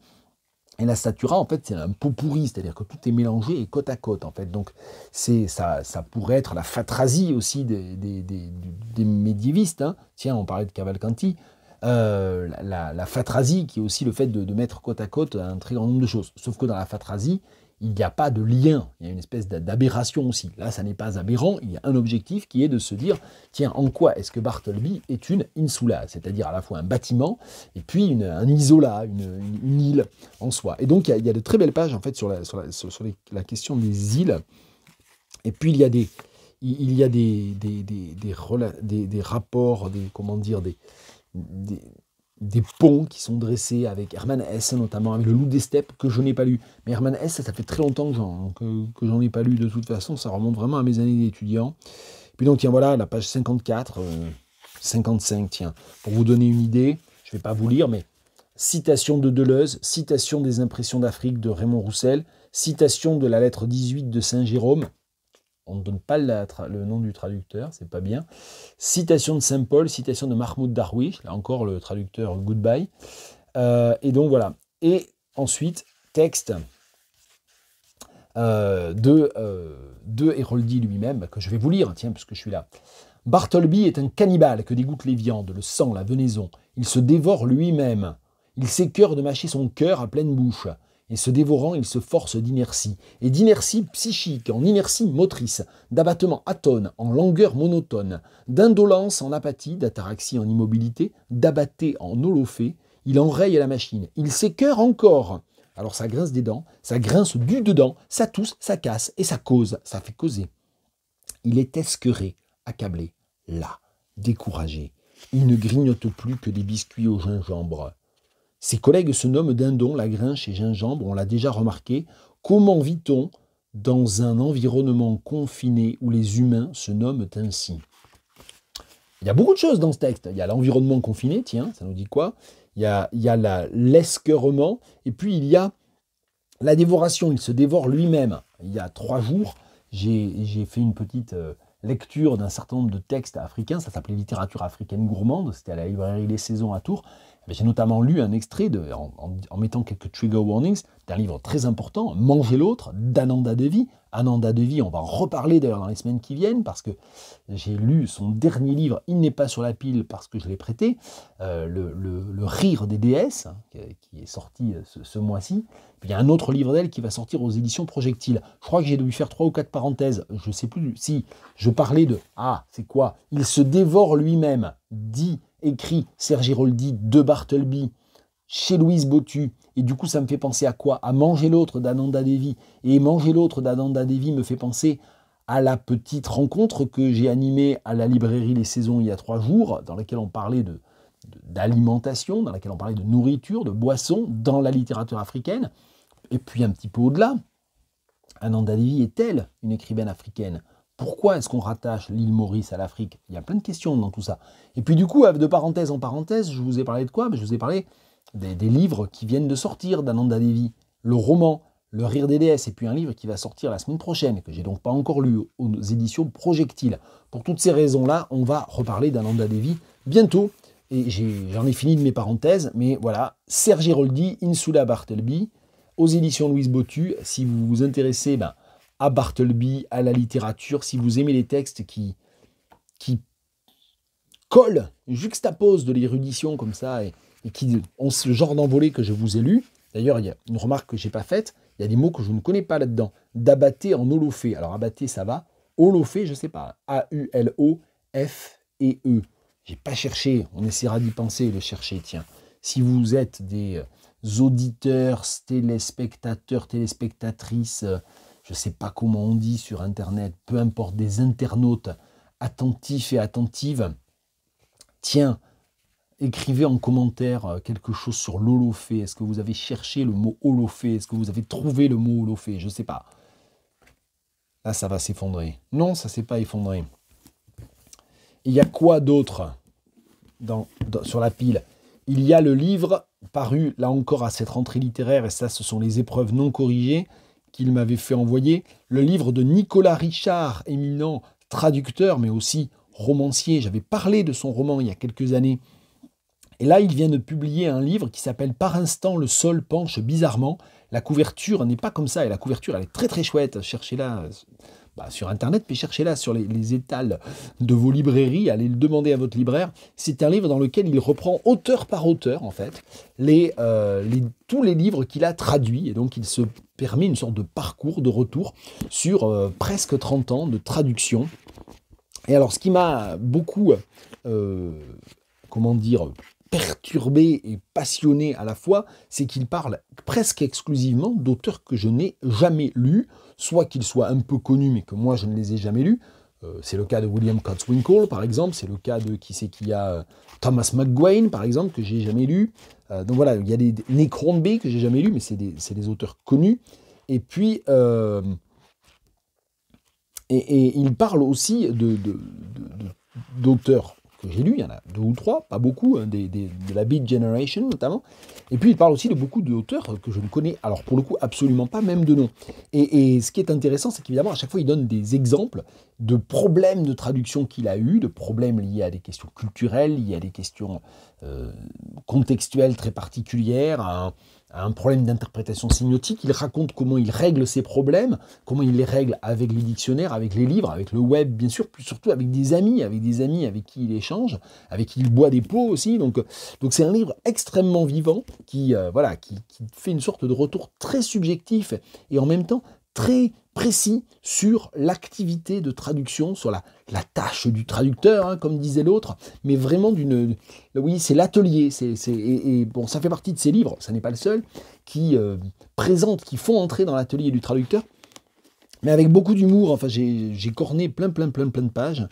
Et la statura, en fait, c'est un pot pourri, c'est-à-dire que tout est mélangé et côte à côte, en fait. Donc, c'est ça, ça pourrait être la fatrasie aussi des, des, médiévistes. Hein. Tiens, on parlait de Cavalcanti. Euh, la, fatrasie, qui est aussi le fait de, de, mettre côte à côte un très grand nombre de choses. Sauf que dans la fatrasie, il n'y a pas de lien, il y a une espèce d'aberration aussi. Là, ça n'est pas aberrant, il y a un objectif qui est de se dire, tiens, en quoi est-ce que Bartleby est une insula, c'est-à-dire à la fois un bâtiment et puis un isola, une, île en soi. Et donc, il y, a, de très belles pages, en fait, sur la, sur la, question des îles. Et puis, il y a des, il y a des, des, des, des rapports, des, comment dire, des des ponts qui sont dressés avec Herman S notamment, avec le loup des steppes que je n'ai pas lu. Mais Herman Hesse, ça, fait très longtemps que, je j'en ai pas lu de toute façon, ça remonte vraiment à mes années d'étudiant. Puis donc tiens voilà, la page 54, 55 euh, tiens, pour vous donner une idée, je vais pas vous lire, mais citation de Deleuze, citation des impressions d'Afrique de Raymond Roussel, citation de la lettre 18 de Saint Jérôme, on ne donne pas le nom du traducteur, c'est pas bien. Citation de Saint Paul, citation de Mahmoud Darwish, là encore le traducteur Goodbye. Euh, et donc voilà. Et ensuite, texte euh, de, euh, lui-même, bah, que je vais vous lire, tiens, puisque je suis là. Bartholby est un cannibale que dégoûtent les viandes, le sang, la venaison. Il se dévore lui-même. Il s'écœure de mâcher son cœur à pleine bouche. Et se dévorant, il se force d'inertie, et d'inertie psychique en inertie motrice, d'abattement atone en langueur monotone, d'indolence en apathie, d'ataraxie en immobilité, d'abatté en holophée, il enraye la machine, il s'écœure encore. Alors ça grince des dents, ça grince du dedans, ça tousse, ça casse, et ça cause, ça fait causer. Il est esqueré, accablé, là, découragé. Il ne grignote plus que des biscuits au gingembre. Ses collègues se nomment dindon, grinche et gingembre, on l'a déjà remarqué. Comment vit-on dans un environnement confiné où les humains se nomment ainsi Il y a beaucoup de choses dans ce texte. Il y a l'environnement confiné, tiens, ça nous dit quoi Il y a, il et puis il y a la dévoration, il se dévore lui-même. Il y a trois jours, j'ai fait une petite euh, lecture d'un certain nombre de textes africains, ça s'appelait Littérature africaine gourmande, c'était à la librairie Les Saisons à Tours, j'ai notamment lu un extrait, de, en, mettant quelques trigger warnings, d'un livre très important, Manger l'autre, d'Ananda Devi. Ananda Devi, on va en reparler d'ailleurs dans les semaines qui viennent, parce que j'ai lu son dernier livre, Il n'est pas sur la pile, parce que je l'ai prêté, euh, le, Rire des déesses, hein, qui est sorti euh, ce, mois-ci. il y a un autre livre d'elle qui va sortir aux éditions Projectile. Je crois que j'ai dû faire trois ou quatre parenthèses, je ne sais plus si je parlais de Ah, c'est quoi Il se dévore lui-même, dit écrit Sergi Giroldi de Bartleby chez Louise Botu. Et du coup, ça me fait penser à quoi À Manger l'autre d'Ananda Devi. Et Manger l'autre d'Ananda Devi me fait penser à la petite rencontre que j'ai animée à la librairie Les Saisons il y a trois jours, dans laquelle on parlait de d'alimentation, dans laquelle on parlait de nourriture, de boissons, dans la littérature africaine, et puis un petit peu au-delà. Ananda Devi est-elle une écrivaine africaine pourquoi est-ce qu'on rattache l'île Maurice à l'Afrique Il y a plein de questions dans tout ça. Et puis du coup, euh, de parenthèse en parenthèse, je vous ai parlé de quoi ben, Je vous ai parlé des, livres qui viennent de sortir d'Ananda Devi. Le roman Le Rire des déesses et puis un livre qui va sortir la semaine prochaine, que j'ai donc pas encore lu, aux éditions Projectile. Pour toutes ces raisons-là, on va reparler d'Ananda Devi bientôt. Et j'en ai, fini de mes parenthèses, mais voilà, Serge Roldi, Insula Barthelby, aux éditions Louise Bottu. Si vous vous intéressez, ben, à Bartleby, à la littérature, si vous aimez les textes qui, qui collent, juxtaposent de l'érudition comme ça et, qui ont ce genre d'envolée que je vous ai lu. D'ailleurs, il y a une remarque que j'ai pas faite, il y a des mots que je ne connais pas là-dedans. D'abatté en holophé. Alors, abatté, ça va. Holophé, je sais pas. A-U-L-O-F e E. J'ai pas cherché, on essaiera d'y penser et de chercher, tiens. Si vous êtes des euh, auditeurs, téléspectateurs, téléspectatrices, euh, je ne sais pas comment on dit sur Internet, peu importe, des internautes attentifs et attentives. Tiens, écrivez en commentaire euh, quelque chose sur l'holophée. Est-ce que vous avez cherché le mot holophée Est-ce que vous avez trouvé le mot holophée Je ne sais pas. Là, ça va s'effondrer. Non, ça ne s'est pas effondré. Il y a quoi d'autre sur la pile Il y a le livre paru, là encore, à cette rentrée littéraire, et ça, ce sont les épreuves non corrigées qu'il m'avait fait envoyer, le livre de Nicolas Richard, éminent traducteur, mais aussi romancier. J'avais parlé de son roman il y a quelques années. Et là, il vient de publier un livre qui s'appelle Par instant, le sol penche bizarrement. La couverture n'est pas comme ça, et la couverture, elle est très très chouette. Cherchez-la bah, sur Internet, puis cherchez-la sur les, les, étals de vos librairies, allez le demander à votre libraire. C'est un livre dans lequel il reprend auteur par auteur, en fait, les, euh, tous les livres qu'il a traduits, et donc il se permet une sorte de parcours, de retour sur euh, presque 30 ans de traduction. Et alors, ce qui m'a beaucoup, euh, comment dire, perturbé et passionné à la fois, c'est qu'il parle presque exclusivement d'auteurs que je n'ai jamais lus, soit qu'ils soient un peu connus mais que moi je ne les ai jamais lus. Euh, c'est le cas de William Cotswinkle, par exemple. C'est le cas de qui c'est qui a euh, Thomas McGuane, par exemple, que j'ai jamais lu. Euh, donc voilà, il y a des, Necron Nick que j'ai jamais lu, mais c'est des, auteurs connus. Et puis, et, il parle aussi de, d'auteurs que j'ai lu, il y en a deux ou trois, pas beaucoup, hein, de la Beat Generation notamment. Et puis il parle aussi de beaucoup d'auteurs que je ne connais, alors pour le coup, absolument pas, même de nom. Et, et ce qui est intéressant, c'est qu'évidemment, à chaque fois, il donne des exemples de problèmes de traduction qu'il a eu, de problèmes liés à des questions culturelles, liés à des questions euh, contextuelles très particulières, à un, problème d'interprétation signotique. Il raconte comment il règle ses problèmes, comment il les règle avec les dictionnaires, avec les livres, avec le web, bien sûr, plus surtout avec des amis, avec des amis avec qui il échange, avec qui il boit des pots aussi. Donc, donc c'est un livre extrêmement vivant qui, euh, voilà, qui, qui fait une sorte de retour très subjectif et en même temps très précis sur l'activité de traduction, sur la, tâche du traducteur, hein, comme disait l'autre, mais vraiment d'une... Euh, oui, c'est l'atelier, c'est, et, bon, ça fait partie de ces livres, ça n'est pas le seul, qui euh, présentent, qui font entrer dans l'atelier du traducteur, mais avec beaucoup d'humour, enfin j'ai, corné plein, plein, plein, plein de pages,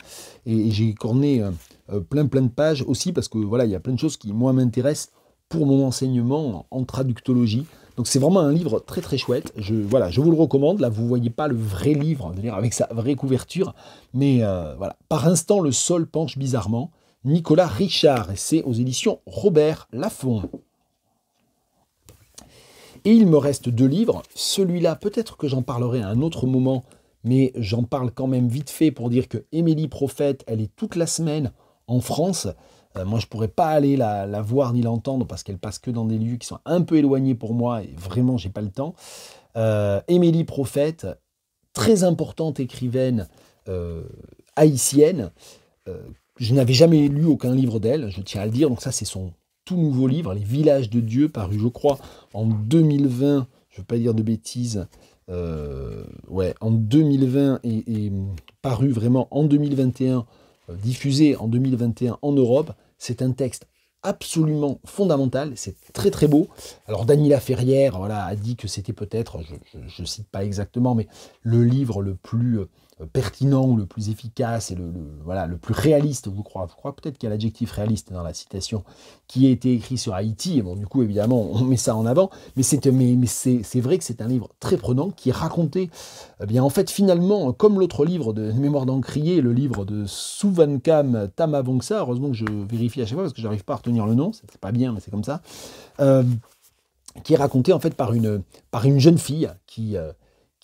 et, j'ai corné euh, plein, plein de pages aussi, parce que voilà, il y a plein de choses qui, moi, m'intéressent pour mon enseignement en traductologie, donc c'est vraiment un livre très très chouette. Je, voilà, je vous le recommande. Là, vous ne voyez pas le vrai livre, de avec sa vraie couverture. Mais euh, voilà, par instant, le sol penche bizarrement. Nicolas Richard, et c'est aux éditions Robert Laffont. Et il me reste deux livres. Celui-là, peut-être que j'en parlerai à un autre moment, mais j'en parle quand même vite fait pour dire que Émilie Prophète, elle est toute la semaine en France. Euh, moi, je ne pourrais pas aller la, voir ni l'entendre parce qu'elle passe que dans des lieux qui sont un peu éloignés pour moi et vraiment, j'ai pas le temps. Euh, Émilie Prophète, très importante écrivaine euh, haïtienne. je n'avais jamais lu aucun livre d'elle, je tiens à le dire. Donc ça, c'est son tout nouveau livre, Les Villages de Dieu, paru, je crois, en 2020. Je ne veux pas dire de bêtises. ouais, en 2020 et, paru vraiment en 2021 diffusé en 2021 en Europe. C'est un texte absolument fondamental, c'est très très beau. Alors Daniela Ferrière voilà, a dit que c'était peut-être, je ne cite pas exactement, mais le livre le plus euh, pertinent, le plus efficace et le, voilà, le plus réaliste, vous croyez. crois peut-être qu'il y a l'adjectif réaliste dans la citation qui a été écrit sur Haïti. bon, du coup, évidemment, on met ça en avant. Mais c'est, vrai que c'est un livre très prenant qui est raconté. Eh bien, en fait, finalement, comme l'autre livre de Mémoire d'Encrier, le livre de Kam Tamavongsa, heureusement que je vérifie à chaque fois parce que j'arrive pas à retenir le nom, c'est pas bien, mais c'est comme ça, euh, qui est raconté en fait par une, par une jeune fille qui. Euh,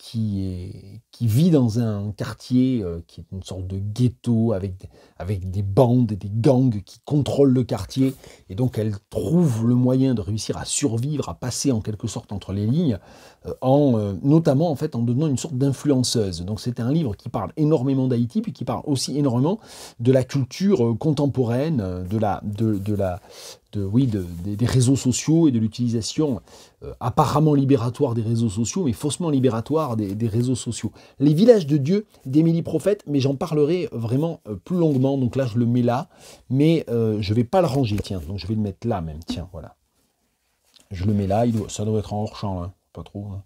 qui, est, qui vit dans un quartier euh, qui est une sorte de ghetto avec, avec des bandes et des gangs qui contrôlent le quartier. Et donc elle trouve le moyen de réussir à survivre, à passer en quelque sorte entre les lignes, euh, en, euh, notamment en fait en devenant une sorte d'influenceuse. Donc c'est un livre qui parle énormément d'Haïti, puis qui parle aussi énormément de la culture contemporaine, de la, de, de la, oui, des, réseaux sociaux et de l'utilisation euh, apparemment libératoire des réseaux sociaux, mais faussement libératoire des, réseaux sociaux. Les villages de Dieu d'Émilie Prophète, mais j'en parlerai vraiment euh, plus longuement, donc là je le mets là, mais euh, je ne vais pas le ranger, tiens, donc je vais le mettre là même, tiens, voilà. Je le mets là, il ça doit être en hors champ, hein, pas trop, hein,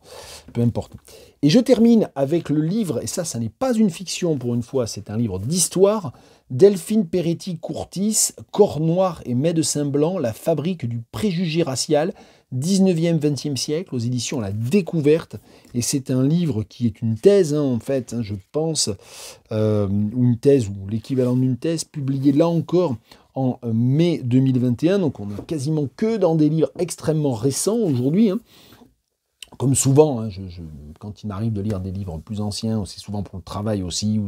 peu importe. Et je termine avec le livre, et ça, ça n'est pas une fiction pour une fois, c'est un livre d'histoire, Delphine Peretti-Courtis, Corps noir et médecin blanc, la fabrique du préjugé racial, 19e-20e siècle, aux éditions La Découverte. Et c'est un livre qui est une thèse, hein, en fait, hein, je pense, euh, ou une thèse ou l'équivalent d'une thèse, publiée là encore en euh, mai 2021. Donc on n'est quasiment que dans des livres extrêmement récents aujourd'hui. Hein comme souvent, hein, quand il m'arrive de lire des livres plus anciens, c'est souvent pour le travail aussi, ou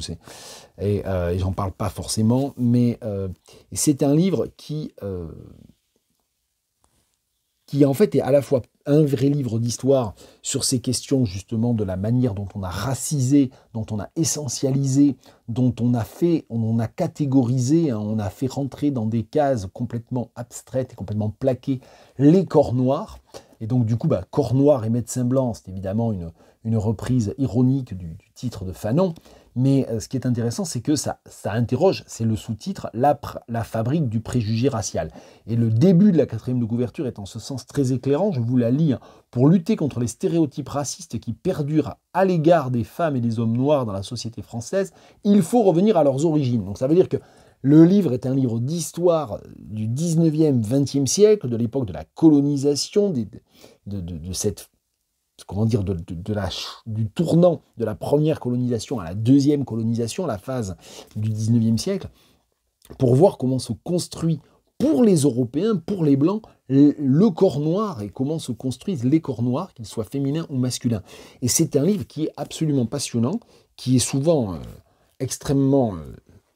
euh, et, j'en parle pas forcément, mais euh, c'est un livre qui, euh, qui en fait est à la fois un vrai livre d'histoire sur ces questions justement de la manière dont on a racisé, dont on a essentialisé, dont on a fait, on a catégorisé, hein, on a fait rentrer dans des cases complètement abstraites et complètement plaquées les corps noirs. Et donc, du coup, bah, Corps noir et médecin blanc, c'est évidemment une, reprise ironique du, titre de Fanon. Mais euh, ce qui est intéressant, c'est que ça, interroge, c'est le sous-titre, la, la, fabrique du préjugé racial. Et le début de la quatrième de couverture est en ce sens très éclairant, je vous la lis. Hein. Pour lutter contre les stéréotypes racistes qui perdurent à l'égard des femmes et des hommes noirs dans la société française, il faut revenir à leurs origines. Donc ça veut dire que le livre est un livre d'histoire du 19e, 20e siècle, de l'époque de la colonisation, de, cette comment dire, de, du tournant de la première colonisation à la deuxième colonisation, la phase du 19e siècle, pour voir comment se construit pour les Européens, pour les Blancs, le corps noir et comment se construisent les corps noirs, qu'ils soient féminins ou masculins. Et c'est un livre qui est absolument passionnant, qui est souvent euh, extrêmement euh,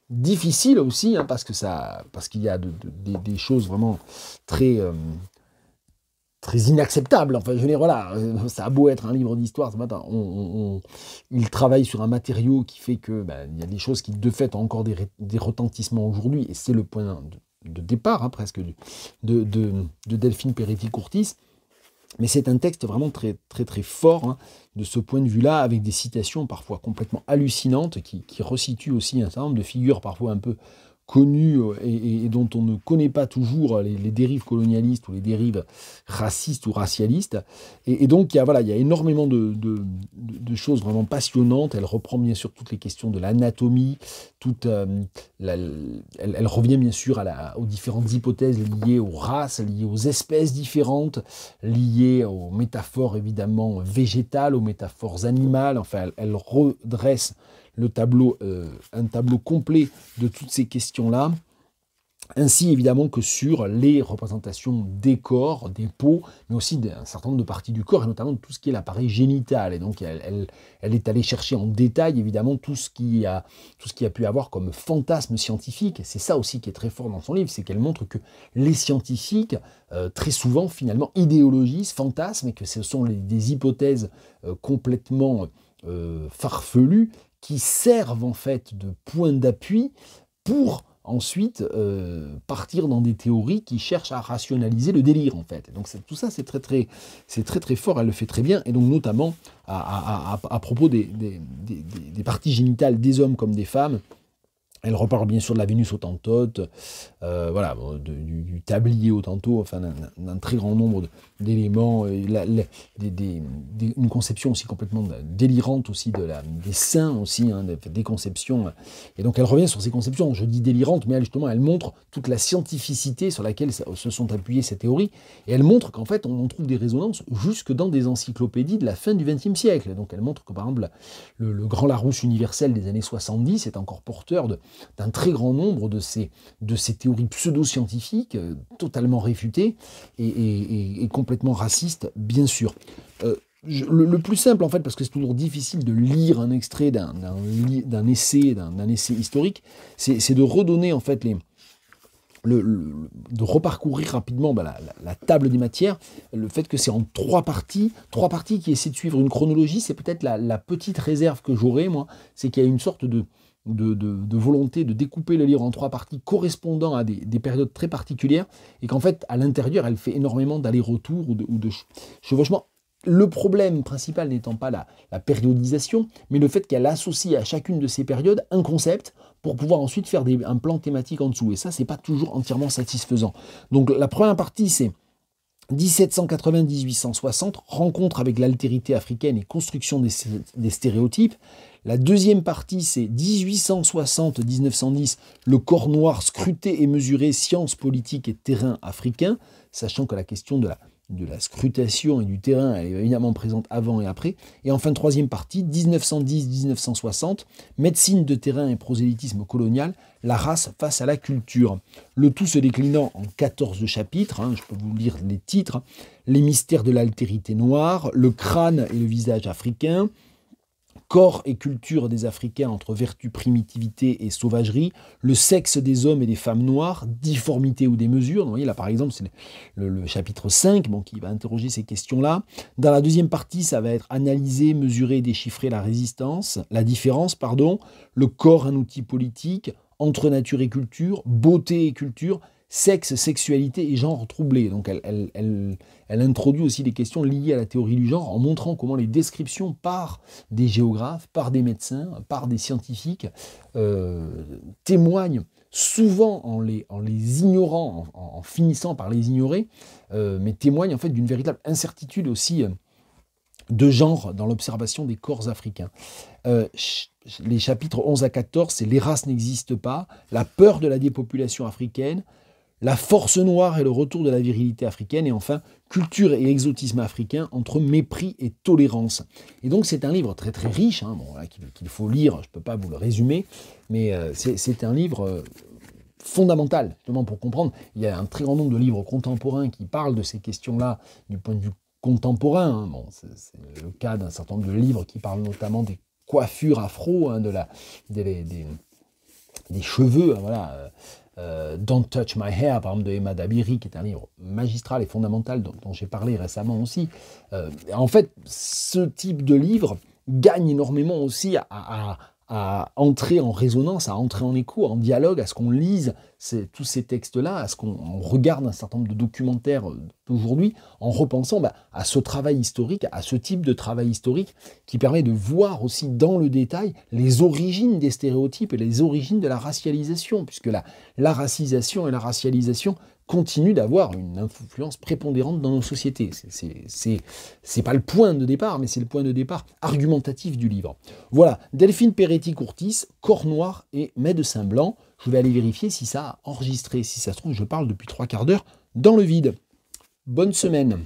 difficile aussi, hein, parce que ça, parce qu'il y a des choses vraiment très euh, très inacceptables. Enfin, je veux dire, voilà, euh, ça a beau être un livre d'histoire ce matin, on, il travaille sur un matériau qui fait que ben, il y a des choses qui de fait ont encore des, retentissements aujourd'hui, et c'est le point de, départ hein, presque de, de, Delphine Peretti-Courtis. Mais c'est un texte vraiment très très très fort hein, de ce point de vue-là, avec des citations parfois complètement hallucinantes qui, qui resituent aussi un certain nombre de figures parfois un peu connues euh, et, dont on ne connaît pas toujours les, dérives colonialistes ou les dérives racistes ou racialistes. Et, donc, il y a, voilà, il y énormément de, choses vraiment passionnantes. Elle reprend bien sûr toutes les questions de l'anatomie, toute, euh, elle, revient bien sûr à la, aux différentes hypothèses liées aux races, liées aux espèces différentes, liées aux métaphores évidemment végétales, aux métaphores animales. Enfin, elle redresse tableau, euh, un tableau complet de toutes ces questions-là, ainsi évidemment que sur les représentations des corps, des peaux, mais aussi d'un certain nombre de parties du corps, et notamment tout ce qui est l'appareil génital. Et donc elle, elle, est allée chercher en détail évidemment tout ce qui a, tout ce qui a pu avoir comme fantasme scientifique. C'est ça aussi qui est très fort dans son livre, c'est qu'elle montre que les scientifiques, euh, très souvent finalement, idéologisent, fantasmes et que ce sont des hypothèses euh, complètement... farfelues qui servent en fait de point d'appui pour ensuite euh, partir dans des théories qui cherchent à rationaliser le délire en fait. donc tout ça c'est très très c'est très très fort, elle le fait très bien et donc notamment à, propos des parties génitales des hommes comme des femmes elle reparle bien sûr de la Vénus autantôt, euh, voilà, du, tablier autantôt, enfin d'un très grand nombre d'éléments, une conception aussi complètement délirante aussi de la, des saints aussi, hein, des, conceptions. Et donc elle revient sur ces conceptions. Je dis délirante, mais justement elle montre toute la scientificité sur laquelle se sont appuyées ces théories. Et elle montre qu'en fait on en trouve des résonances jusque dans des encyclopédies de la fin du XXe siècle. Donc elle montre que par exemple le Grand Larousse universel des années 70 est encore porteur de d'un très grand nombre de ces, de ces théories pseudo-scientifiques euh, totalement réfutées et, et, complètement racistes, bien sûr. Euh, le, plus simple, en fait, parce que c'est toujours difficile de lire un extrait d'un essai, d'un essai historique, c'est de redonner, en fait, les, le, de reparcourir rapidement bah, la, table des matières, le fait que c'est en trois parties, trois parties qui essaient de suivre une chronologie, c'est peut-être la, la, petite réserve que j'aurais, moi, c'est qu'il y a une sorte de, de, volonté de découper le livre en trois parties correspondant à des, périodes très particulières, et qu'en fait, à l'intérieur, elle fait énormément d'allers-retours ou de, chevauchement Le problème principal n'étant pas la, périodisation, mais le fait qu'elle associe à chacune de ces périodes un concept pour pouvoir ensuite faire un plan thématique en dessous. Et ça, c'est pas toujours entièrement satisfaisant. Donc la première partie, c'est 1790-1860, rencontre avec l'altérité africaine et construction des stéréotypes. La deuxième partie, c'est 1860-1910, le corps noir scruté et mesuré, sciences politiques et terrain africain, sachant que la question de la, scrutation et du terrain, est évidemment présente avant et après. Et enfin, troisième partie, 1910-1960, médecine de terrain et prosélytisme colonial, la race face à la culture. Le tout se déclinant en 14 chapitres, hein, je peux vous lire les titres, les mystères de l'altérité noire, le crâne et le visage africain, corps et culture des Africains entre vertu, primitivité et sauvagerie, le sexe des hommes et des femmes noires, difformité ou démesure. Vous voyez là par exemple, c'est le, chapitre 5 bon, qui va interroger ces questions-là. Dans la deuxième partie, ça va être analyser, mesurer, déchiffrer la résistance, la différence, pardon, le corps un outil politique, entre nature et culture, beauté et culture, sexe, sexualité et genre troublé. Donc elle, introduit aussi des questions liées à la théorie du genre en montrant comment les descriptions par des géographes, par des médecins, par des scientifiques euh, témoignent souvent en les, en les ignorant, en, finissant par les ignorer, euh, mais témoignent en fait d'une véritable incertitude aussi euh, de genre dans l'observation des corps africains. les chapitres 11 à 14, c'est les races n'existent pas, la peur de la dépopulation africaine, la force noire et le retour de la virilité africaine, et enfin culture et exotisme africain entre mépris et tolérance. Et donc c'est un livre très très riche, hein, qu'il faut lire, je ne peux pas vous le résumer, mais euh, c'est un livre euh, fondamental justement pour comprendre. Il y a un très grand nombre de livres contemporains qui parlent de ces questions-là du point de vue contemporain. Hein. Bon, c'est le cas d'un certain nombre de livres qui parlent notamment des coiffures afro, hein, de la, des, cheveux, voilà. Euh, euh, don't Touch My Hair, par exemple, de Emma Dabiri, qui est un livre magistral et fondamental dont, j'ai parlé récemment aussi. Euh, en fait, ce type de livre gagne énormément aussi à, à entrer en résonance, à entrer en écho, en dialogue, à ce qu'on lise tous ces textes-là, à ce qu'on regarde un certain nombre de documentaires euh, aujourd'hui, en repensant bah, à ce travail historique, à ce type de travail historique qui permet de voir aussi dans le détail les origines des stéréotypes et les origines de la racialisation, puisque la racisation et la racialisation, continue d'avoir une influence prépondérante dans nos sociétés. C'est pas le point de départ, mais c'est le point de départ argumentatif du livre. Voilà, Delphine Peretti-Courtis, Corps Noir et Médecin Blanc. Je vais aller vérifier si ça a enregistré. Si ça se trouve, je parle depuis trois quarts d'heure dans le vide. Bonne semaine.